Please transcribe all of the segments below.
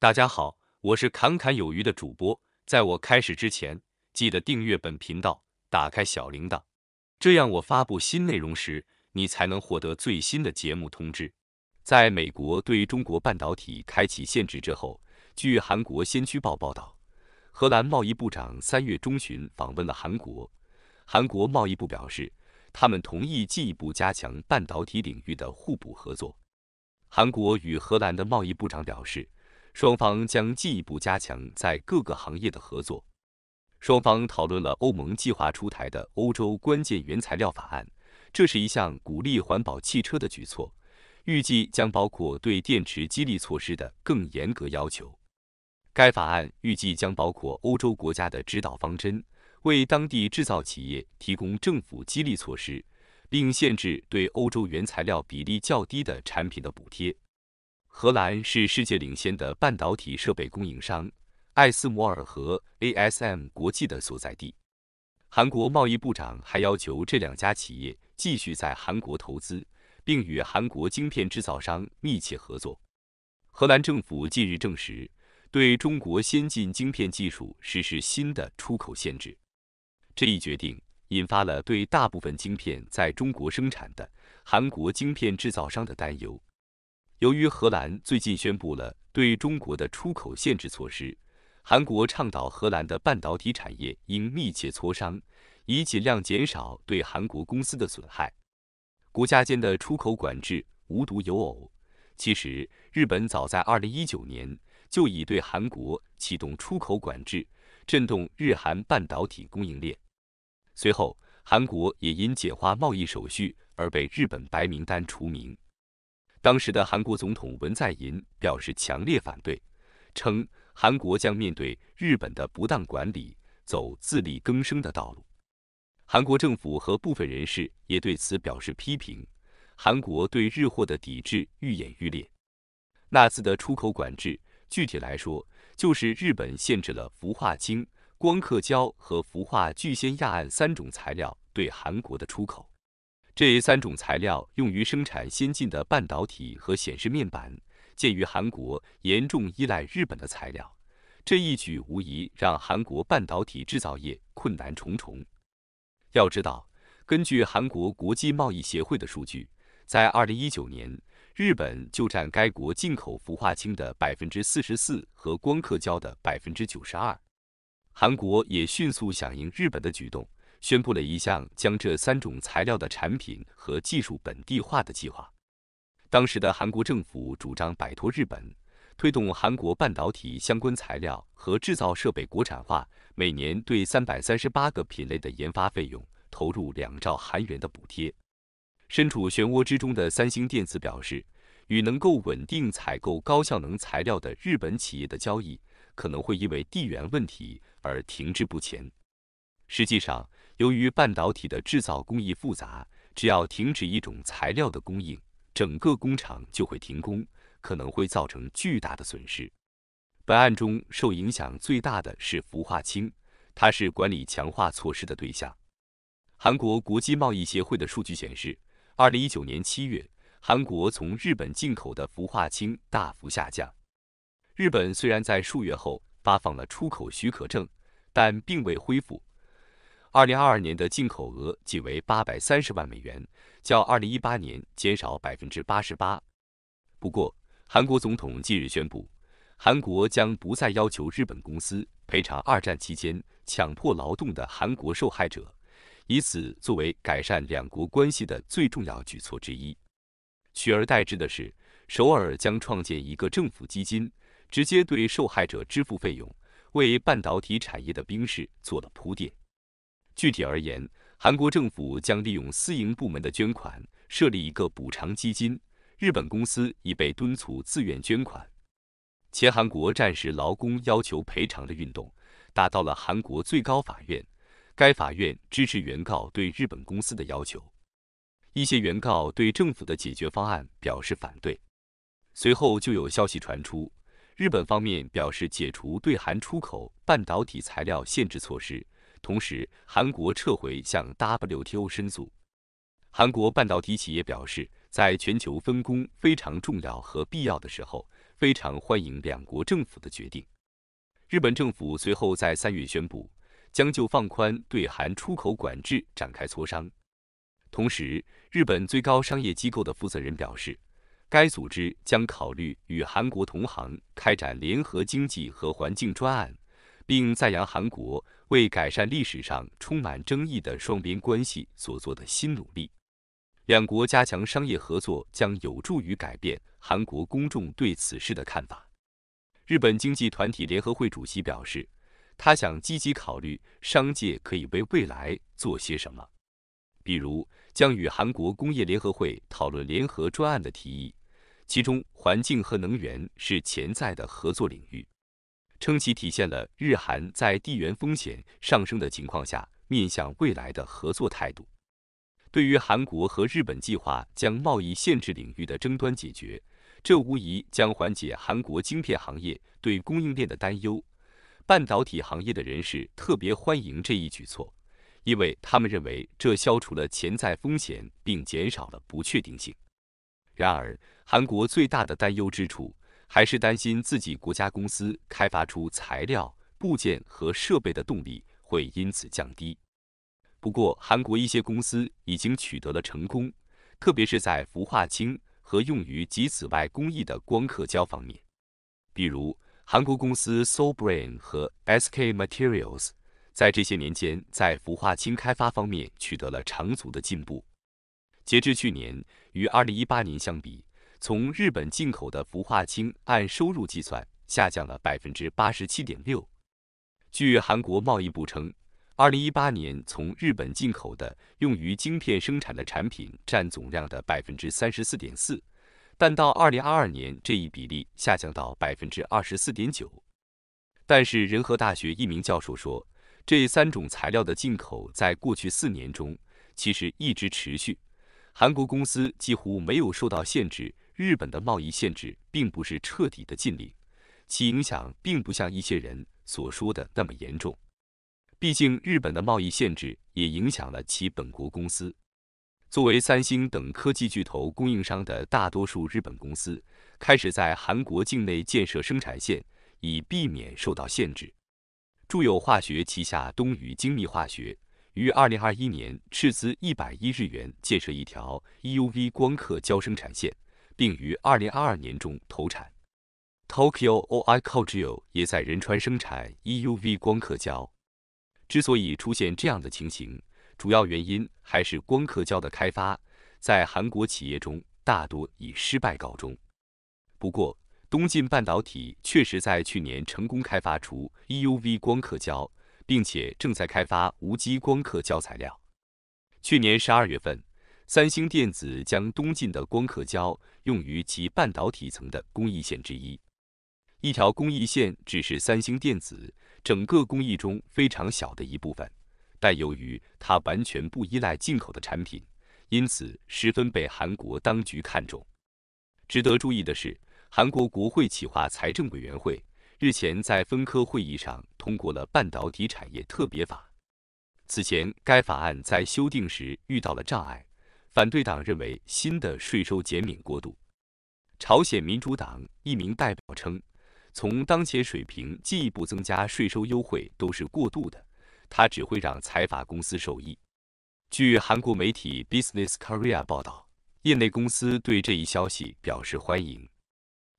大家好，我是侃侃有余的主播。在我开始之前，记得订阅本频道，打开小铃铛，这样我发布新内容时，你才能获得最新的节目通知。在美国对中国半导体开启限制之后，据韩国先驱报报道，荷兰贸易部长三月中旬访问了韩国。韩国贸易部表示，他们同意进一步加强半导体领域的互补合作。韩国与荷兰的贸易部长表示。双方将进一步加强在各个行业的合作。双方讨论了欧盟计划出台的欧洲关键原材料法案，这是一项鼓励环保汽车的举措，预计将包括对电池激励措施的更严格要求。该法案预计将包括欧洲国家的指导方针，为当地制造企业提供政府激励措施，并限制对欧洲原材料比例较低的产品的补贴。荷兰是世界领先的半导体设备供应商艾斯摩尔和 ASM 国际的所在地。韩国贸易部长还要求这两家企业继续在韩国投资，并与韩国晶片制造商密切合作。荷兰政府近日证实，对中国先进晶片技术实施新的出口限制。这一决定引发了对大部分晶片在中国生产的韩国晶片制造商的担忧。由于荷兰最近宣布了对中国的出口限制措施，韩国倡导荷兰的半导体产业应密切磋商，以尽量减少对韩国公司的损害。国家间的出口管制无独有偶，其实日本早在2019年就已对韩国启动出口管制，震动日韩半导体供应链。随后，韩国也因简化贸易手续而被日本白名单除名。当时的韩国总统文在寅表示强烈反对，称韩国将面对日本的不当管理，走自力更生的道路。韩国政府和部分人士也对此表示批评。韩国对日货的抵制愈演愈烈。那次的出口管制，具体来说，就是日本限制了氟化氢、光刻胶和氟化聚酰亚胺三种材料对韩国的出口。这三种材料用于生产先进的半导体和显示面板。鉴于韩国严重依赖日本的材料，这一举无疑让韩国半导体制造业困难重重。要知道，根据韩国国际贸易协会的数据，在2019年，日本就占该国进口氟化氢的44%和光刻胶的92%。韩国也迅速响应日本的举动。宣布了一项将这三种材料的产品和技术本地化的计划。当时的韩国政府主张摆脱日本，推动韩国半导体相关材料和制造设备国产化，每年对三百三十八个品类的研发费用投入两兆韩元的补贴。身处漩涡之中的三星电子表示，与能够稳定采购高效能材料的日本企业的交易可能会因为地缘问题而停滞不前。实际上。由于半导体的制造工艺复杂，只要停止一种材料的供应，整个工厂就会停工，可能会造成巨大的损失。本案中受影响最大的是氟化氢，它是管理强化措施的对象。韩国国际贸易协会的数据显示，二零一九年七月，韩国从日本进口的氟化氢大幅下降。日本虽然在数月后发放了出口许可证，但并未恢复。二零二二年的进口额仅为八百三十万美元，较二零一八年减少百分之八十八。不过，韩国总统近日宣布，韩国将不再要求日本公司赔偿二战期间强迫劳动的韩国受害者，以此作为改善两国关系的最重要举措之一。取而代之的是，首尔将创建一个政府基金，直接对受害者支付费用，为半导体产业的兵士做了铺垫。具体而言，韩国政府将利用私营部门的捐款设立一个补偿基金。日本公司已被敦促自愿捐款。前韩国战时劳工要求赔偿的运动达到了韩国最高法院，该法院支持原告对日本公司的要求。一些原告对政府的解决方案表示反对。随后就有消息传出，日本方面表示解除对韩出口半导体材料限制措施。同时，韩国撤回向 WTO 申诉。韩国半导体企业表示，在全球分工非常重要和必要的时候，非常欢迎两国政府的决定。日本政府随后在三月宣布，将就放宽对韩出口管制展开磋商。同时，日本最高商业机构的负责人表示，该组织将考虑与韩国同行开展联合经济和环境专案。并赞扬韩国为改善历史上充满争议的双边关系所做的新努力。两国加强商业合作将有助于改变韩国公众对此事的看法。日本经济团体联合会主席表示，他想积极考虑商界可以为未来做些什么，比如将与韩国工业联合会讨论联合专案的提议，其中环境和能源是潜在的合作领域。称其体现了日韩在地缘风险上升的情况下面向未来的合作态度。对于韩国和日本计划将贸易限制领域的争端解决，这无疑将缓解韩国晶片行业对供应链的担忧。半导体行业的人士特别欢迎这一举措，因为他们认为这消除了潜在风险并减少了不确定性。然而，韩国最大的担忧之处。还是担心自己国家公司开发出材料、部件和设备的动力会因此降低。不过，韩国一些公司已经取得了成功，特别是在氟化氢和用于极紫外工艺的光刻胶方面。比如，韩国公司 Sobrain 和 SK Materials 在这些年间在氟化氢开发方面取得了长足的进步。截至去年，与2018年相比。从日本进口的氟化氢按收入计算下降了百分之八十七点六。据韩国贸易部称，二零一八年从日本进口的用于晶片生产的产品占总量的百分之三十四点四，但到二零二二年这一比例下降到百分之二十四点九。但是仁和大学一名教授说，这三种材料的进口在过去四年中其实一直持续，韩国公司几乎没有受到限制。日本的贸易限制并不是彻底的禁令，其影响并不像一些人所说的那么严重。毕竟，日本的贸易限制也影响了其本国公司。作为三星等科技巨头供应商的大多数日本公司，开始在韩国境内建设生产线，以避免受到限制。住友化学旗下东宇精密化学于二零二一年斥资一百亿日元建设一条 EUV 光刻胶生产线。并于二零二二年中投产。Tokyo o i c i c a o 也在仁川生产 EUV 光刻胶。之所以出现这样的情形，主要原因还是光刻胶的开发在韩国企业中大多以失败告终。不过，东晋半导体确实在去年成功开发出 EUV 光刻胶，并且正在开发无机光刻胶材料。去年十二月份。三星电子将东进的光刻胶用于其半导体层的工艺线之一。一条工艺线只是三星电子整个工艺中非常小的一部分，但由于它完全不依赖进口的产品，因此十分被韩国当局看重。值得注意的是，韩国国会企划财政委员会日前在分科会议上通过了半导体产业特别法。此前，该法案在修订时遇到了障碍。反对党认为新的税收减免过度。朝鲜民主党一名代表称，从当前水平进一步增加税收优惠都是过度的，它只会让财阀公司受益。据韩国媒体《Business Korea》报道，业内公司对这一消息表示欢迎。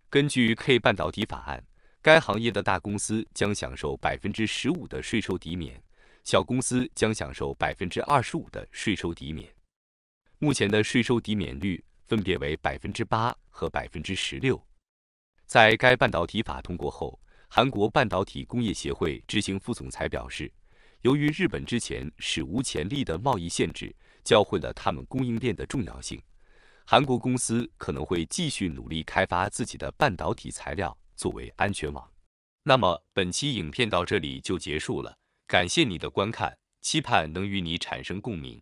根据 K 半导体法案，该行业的大公司将享受百分之十五的税收抵免，小公司将享受百分之二十五的税收抵免。目前的税收抵免率分别为百分之八和百分之十六。在该半导体法通过后，韩国半导体工业协会执行副总裁表示，由于日本之前史无前例的贸易限制，教会了他们供应链的重要性。韩国公司可能会继续努力开发自己的半导体材料作为安全网。那么本期影片到这里就结束了，感谢你的观看，期盼能与你产生共鸣。